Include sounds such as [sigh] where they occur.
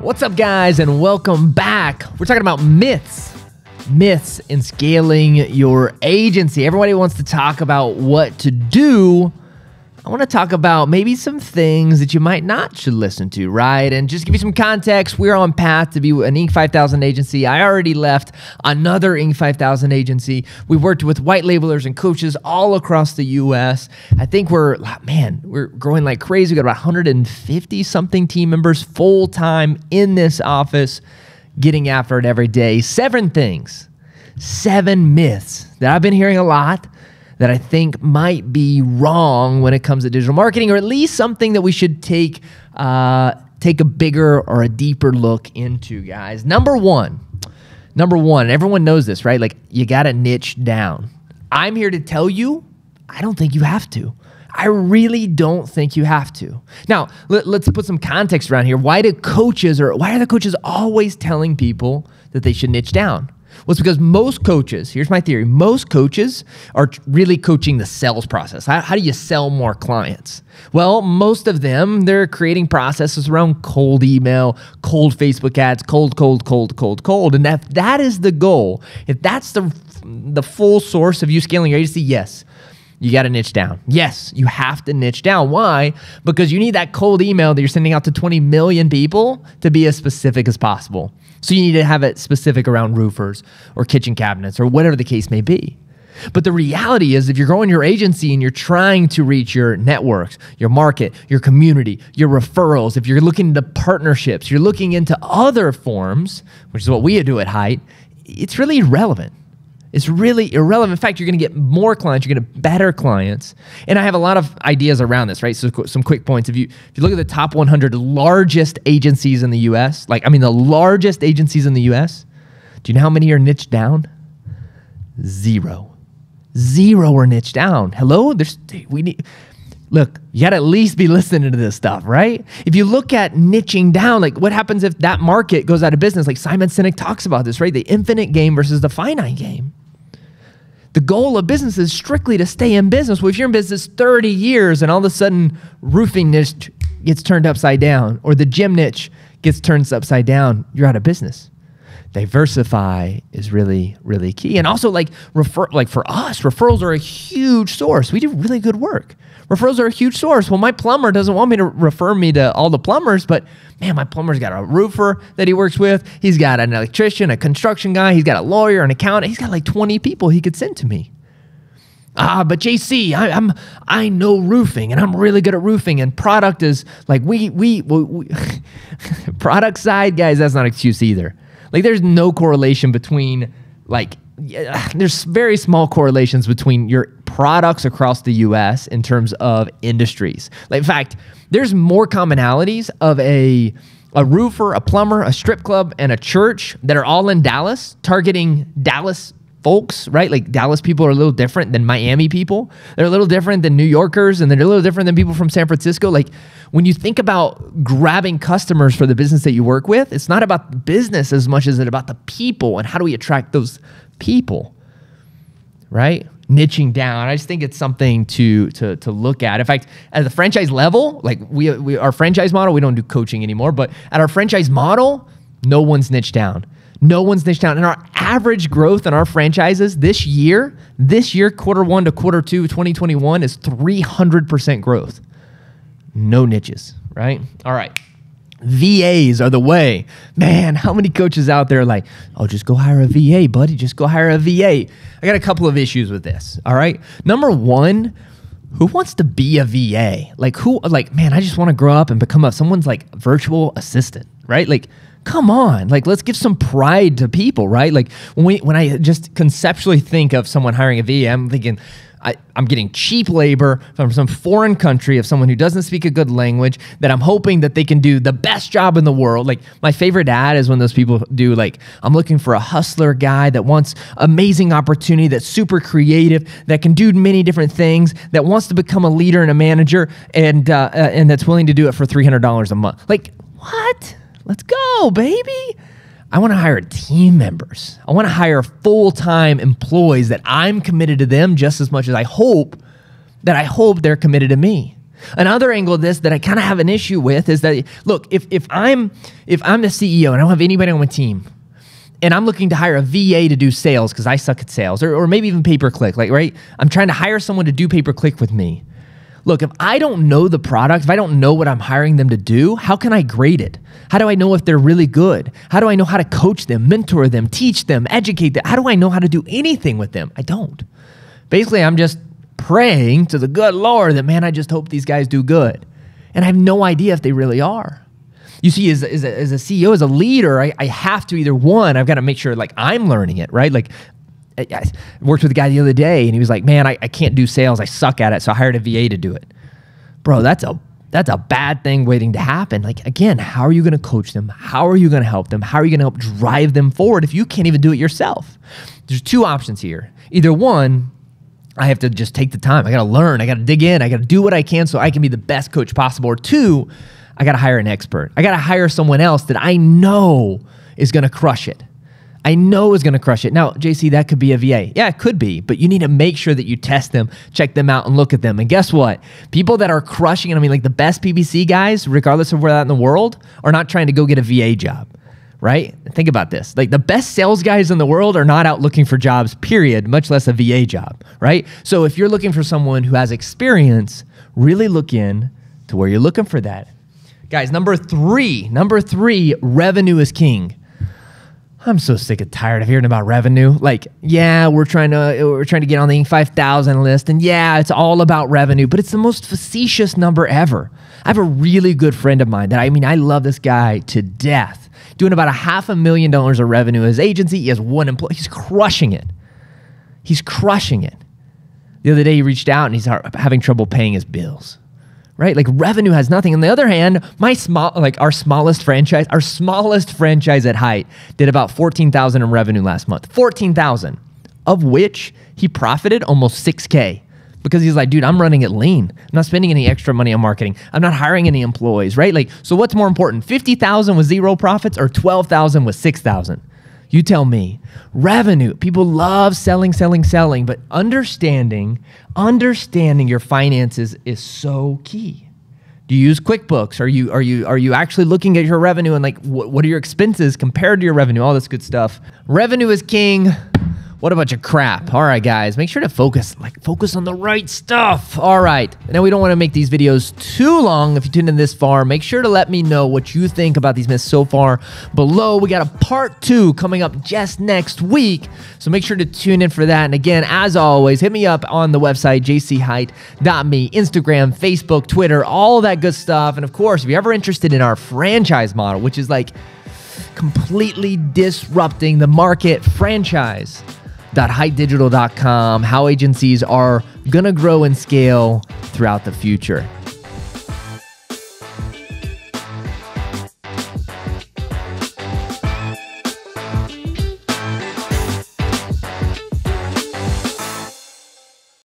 What's up, guys, and welcome back. We're talking about myths. Myths in scaling your agency. Everybody wants to talk about what to do I want to talk about maybe some things that you might not should listen to, right? And just give you some context, we're on path to be an Inc. 5000 agency. I already left another Inc. 5000 agency. We worked with white labelers and coaches all across the U.S. I think we're, ah, man, we're growing like crazy. We got about 150 something team members full time in this office, getting after it every day. Seven things, seven myths that I've been hearing a lot that I think might be wrong when it comes to digital marketing, or at least something that we should take uh, take a bigger or a deeper look into, guys. Number one, number one, everyone knows this, right? Like you got to niche down. I'm here to tell you, I don't think you have to. I really don't think you have to. Now, let, us put some context around here. Why do coaches or why are the coaches always telling people that they should niche down? was because most coaches, here's my theory, most coaches are really coaching the sales process. How, how do you sell more clients? Well, most of them, they're creating processes around cold email, cold Facebook ads, cold, cold, cold, cold, cold. And if that is the goal, if that's the, the full source of you scaling your agency, yes, you got to niche down. Yes, you have to niche down. Why? Because you need that cold email that you're sending out to 20 million people to be as specific as possible. So you need to have it specific around roofers or kitchen cabinets or whatever the case may be. But the reality is, if you're growing your agency and you're trying to reach your networks, your market, your community, your referrals, if you're looking into partnerships, you're looking into other forms, which is what we do at Height, it's really irrelevant. It's really irrelevant. In fact, you're going to get more clients, you're going to better clients. And I have a lot of ideas around this, right? So some quick points. If you if you look at the top 100 largest agencies in the US, like I mean the largest agencies in the US, do you know how many are niche down? Zero. Zero are niche down. Hello, there's we need Look, you got to at least be listening to this stuff, right? If you look at niching down, like what happens if that market goes out of business? Like Simon Sinek talks about this, right? The infinite game versus the finite game. The goal of business is strictly to stay in business. Well, if you're in business 30 years and all of a sudden roofing niche gets turned upside down or the gym niche gets turned upside down, you're out of business. Diversify is really, really key. And also like refer like for us, referrals are a huge source. We do really good work referrals are a huge source. Well, my plumber doesn't want me to refer me to all the plumbers, but man, my plumber's got a roofer that he works with. He's got an electrician, a construction guy. He's got a lawyer, an accountant. He's got like 20 people he could send to me. Ah, but JC, I, am I know roofing, and I'm really good at roofing. And product is like we we, we, we [laughs] product side guys. That's not excuse either. Like there's no correlation between like there's very small correlations between your products across the US in terms of industries. Like, in fact, there's more commonalities of a a roofer, a plumber, a strip club, and a church that are all in Dallas, targeting Dallas folks, right? Like Dallas people are a little different than Miami people. They're a little different than New Yorkers and they're a little different than people from San Francisco. Like when you think about grabbing customers for the business that you work with, it's not about business as much as it about the people and how do we attract those people, right? Niching down. I just think it's something to to to look at. In fact, at the franchise level, like we, we our franchise model, we don't do coaching anymore, but at our franchise model, no one's niched down. No one's niched down. And our average growth in our franchises this year, this year, quarter one to quarter two, 2021, is 300% growth. No niches, right? All right. VAs are the way. Man, how many coaches out there like, oh, just go hire a VA, buddy. Just go hire a VA. I got a couple of issues with this. All right. Number one, who wants to be a VA? Like, who, like, man, I just want to grow up and become a, someone's like virtual assistant, right? Like, come on like let's give some pride to people right like when we when i just conceptually think of someone hiring a va i'm thinking I, am getting cheap labor from some foreign country of someone who doesn't speak a good language that I'm hoping that they can do the best job in the world. Like my favorite ad is when those people do like, I'm looking for a hustler guy that wants amazing opportunity, that's super creative, that can do many different things, that wants to become a leader and a manager, and uh, uh and that's willing to do it for $300 a month. Like what? Let's go, baby. I want to hire team members. I want to hire full time employees that I'm committed to them just as much as I hope that I hope they're committed to me. Another angle of this that I kind of have an issue with is that look, if if I'm if I'm the CEO and I don't have anybody on my team, and I'm looking to hire a VA to do sales because I suck at sales, or, or maybe even pay per click, like right, I'm trying to hire someone to do pay per click with me. Look, if I don't know the product, if I don't know what I'm hiring them to do, how can I grade it? How do I know if they're really good? How do I know how to coach them, mentor them, teach them, educate them? How do I know how to do anything with them? I don't. Basically, I'm just praying to the good Lord that, man, I just hope these guys do good. And I have no idea if they really are. You see, as, as, a, as a CEO, as a leader, I, I have to either one, I've got to make sure like I'm learning it, right? Like I worked with a guy the other day and he was like, man, I, I can't do sales. I suck at it. So I hired a VA to do it. Bro, that's a that's a bad thing waiting to happen. Like again, how are you going to coach them? How are you going to help them? How are you going to help drive them forward if you can't even do it yourself? There's two options here. Either one, I have to just take the time. I got to learn. I got to dig in. I got to do what I can so I can be the best coach possible. Or two, I got to hire an expert. I got to hire someone else that I know is going to crush it. I know is going to crush it. Now, JC, that could be a VA. Yeah, it could be, but you need to make sure that you test them, check them out, and look at them. And guess what? People that are crushing it, I mean, like the best PBC guys, regardless of where that in the world, are not trying to go get a VA job, right? Think about this. Like the best sales guys in the world are not out looking for jobs, period, much less a VA job, right? So if you're looking for someone who has experience, really look in to where you're looking for that. Guys, number three, number three, revenue is king. I'm so sick and tired of hearing about revenue. Like, yeah, we're trying to we're trying to get on the Inc. 5000 list, and yeah, it's all about revenue, but it's the most facetious number ever. I have a really good friend of mine that I mean, I love this guy to death. Doing about a half a million dollars of revenue his agency. He has one employee. He's crushing it. He's crushing it. The other day, he reached out and he's having trouble paying his bills right? Like revenue has nothing. On the other hand, my small, like our smallest franchise, our smallest franchise at height did about 14,000 in revenue last month, 14,000 of which he profited almost 6K because he's like, dude, I'm running it lean. I'm not spending any extra money on marketing. I'm not hiring any employees, right? Like, so what's more important, 50,000 with zero profits or 12,000 with 6,000? You tell me. Revenue. People love selling, selling, selling, but understanding, understanding your finances is so key. Do you use QuickBooks? Are you are you are you actually looking at your revenue and like wh- what are your expenses compared to your revenue? All this good stuff. Revenue is king. What a bunch of crap. All right, guys, make sure to focus, like focus on the right stuff. All right. Now we don't want to make these videos too long. If you tuned in this far, make sure to let me know what you think about these myths so far below. We got a part two coming up just next week. So make sure to tune in for that. And again, as always, hit me up on the website, jcheight.me, Instagram, Facebook, Twitter, all that good stuff. And of course, if you're ever interested in our franchise model, which is like completely disrupting the market franchise www.hypedigital.com, how agencies are going to grow and scale throughout the future.